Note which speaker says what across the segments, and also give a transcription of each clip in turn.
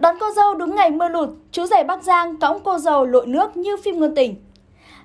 Speaker 1: Đón cô dâu đúng ngày mưa lụt, chú rể Bắc Giang cõng cô dâu lội nước như phim ngôn tình.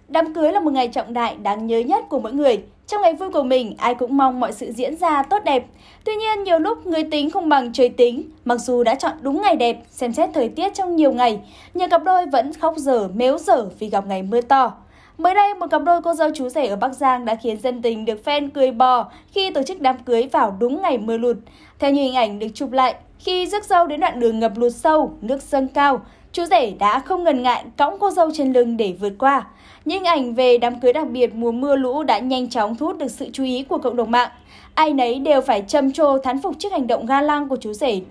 Speaker 1: Đám cưới là một ngày trọng đại đáng nhớ nhất của mỗi người. Trong ngày vui của mình, ai cũng mong mọi sự diễn ra tốt đẹp. Tuy nhiên, nhiều lúc người tính không bằng trời tính. Mặc dù đã chọn đúng ngày đẹp, xem xét thời tiết trong nhiều ngày, nhiều cặp đôi vẫn khóc dở, mếu dở vì gặp ngày mưa to. Mới đây, một cặp đôi cô dâu chú rể ở Bắc Giang đã khiến dân tình được fan cười bò khi tổ chức đám cưới vào đúng ngày mưa lụt. Theo như hình ảnh được chụp lại, khi rước dâu đến đoạn đường ngập lụt sâu, nước dâng cao, chú rể đã không ngần ngại cõng cô dâu trên lưng để vượt qua. Những ảnh về đám cưới đặc biệt mùa mưa lũ đã nhanh chóng thu hút được sự chú ý của cộng đồng mạng. Ai nấy đều phải trầm trồ thán phục trước hành động ga lăng của chú rể.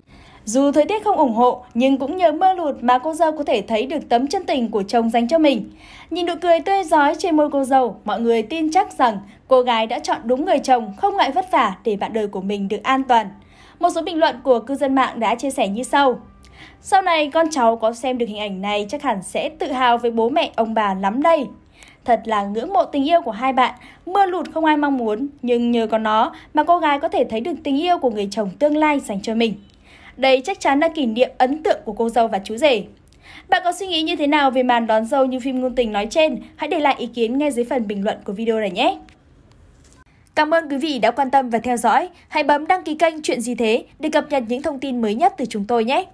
Speaker 1: Dù thời tiết không ủng hộ, nhưng cũng nhờ mưa lụt mà cô dâu có thể thấy được tấm chân tình của chồng dành cho mình. Nhìn nụ cười tươi rói trên môi cô dâu, mọi người tin chắc rằng cô gái đã chọn đúng người chồng không ngại vất vả để bạn đời của mình được an toàn. Một số bình luận của cư dân mạng đã chia sẻ như sau. Sau này con cháu có xem được hình ảnh này chắc hẳn sẽ tự hào với bố mẹ ông bà lắm đây. Thật là ngưỡng mộ tình yêu của hai bạn, mưa lụt không ai mong muốn, nhưng nhờ có nó mà cô gái có thể thấy được tình yêu của người chồng tương lai dành cho mình. Đây chắc chắn là kỷ niệm ấn tượng của cô dâu và chú rể. Bạn có suy nghĩ như thế nào về màn đón dâu như phim ngôn tình nói trên? Hãy để lại ý kiến ngay dưới phần bình luận của video này nhé! Cảm ơn quý vị đã quan tâm và theo dõi. Hãy bấm đăng ký kênh Chuyện gì thế để cập nhật những thông tin mới nhất từ chúng tôi nhé!